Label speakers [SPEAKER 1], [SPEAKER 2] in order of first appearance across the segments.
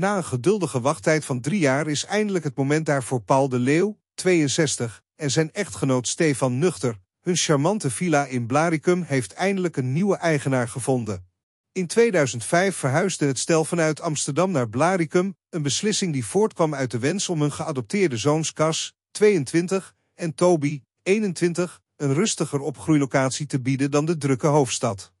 [SPEAKER 1] Na een geduldige wachttijd van drie jaar is eindelijk het moment daar voor Paul de Leeuw, 62, en zijn echtgenoot Stefan Nuchter. Hun charmante villa in Blaricum heeft eindelijk een nieuwe eigenaar gevonden. In 2005 verhuisde het stel vanuit Amsterdam naar Blaricum, een beslissing die voortkwam uit de wens om hun geadopteerde zoons Cas, 22, en Toby, 21, een rustiger opgroeilocatie te bieden dan de drukke hoofdstad.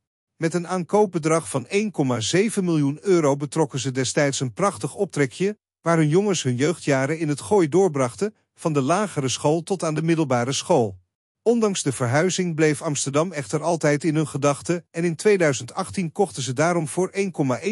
[SPEAKER 1] Met een aankoopbedrag van 1,7 miljoen euro betrokken ze destijds een prachtig optrekje, waar hun jongens hun jeugdjaren in het gooi doorbrachten, van de lagere school tot aan de middelbare school. Ondanks de verhuizing bleef Amsterdam echter altijd in hun gedachten en in 2018 kochten ze daarom voor 1,1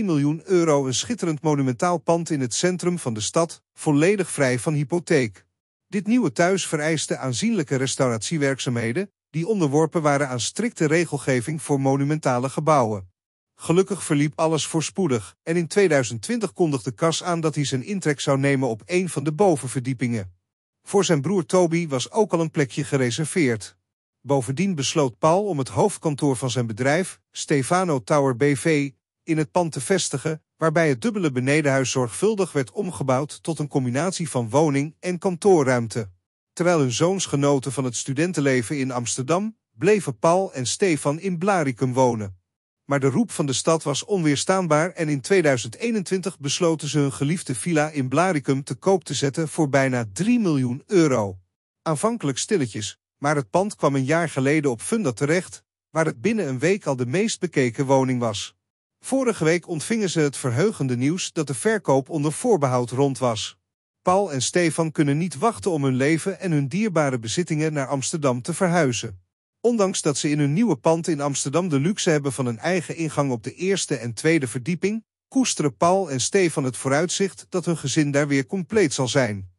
[SPEAKER 1] miljoen euro een schitterend monumentaal pand in het centrum van de stad, volledig vrij van hypotheek. Dit nieuwe thuis vereiste aanzienlijke restauratiewerkzaamheden, die onderworpen waren aan strikte regelgeving voor monumentale gebouwen. Gelukkig verliep alles voorspoedig en in 2020 kondigde Cas aan dat hij zijn intrek zou nemen op een van de bovenverdiepingen. Voor zijn broer Toby was ook al een plekje gereserveerd. Bovendien besloot Paul om het hoofdkantoor van zijn bedrijf, Stefano Tower BV, in het pand te vestigen, waarbij het dubbele benedenhuis zorgvuldig werd omgebouwd tot een combinatie van woning- en kantoorruimte. Terwijl hun zoons genoten van het studentenleven in Amsterdam, bleven Paul en Stefan in Blaricum wonen. Maar de roep van de stad was onweerstaanbaar en in 2021 besloten ze hun geliefde villa in Blaricum te koop te zetten voor bijna 3 miljoen euro. Aanvankelijk stilletjes, maar het pand kwam een jaar geleden op Funda terecht, waar het binnen een week al de meest bekeken woning was. Vorige week ontvingen ze het verheugende nieuws dat de verkoop onder voorbehoud rond was. Paul en Stefan kunnen niet wachten om hun leven en hun dierbare bezittingen naar Amsterdam te verhuizen. Ondanks dat ze in hun nieuwe pand in Amsterdam de luxe hebben van een eigen ingang op de eerste en tweede verdieping, koesteren Paul en Stefan het vooruitzicht dat hun gezin daar weer compleet zal zijn.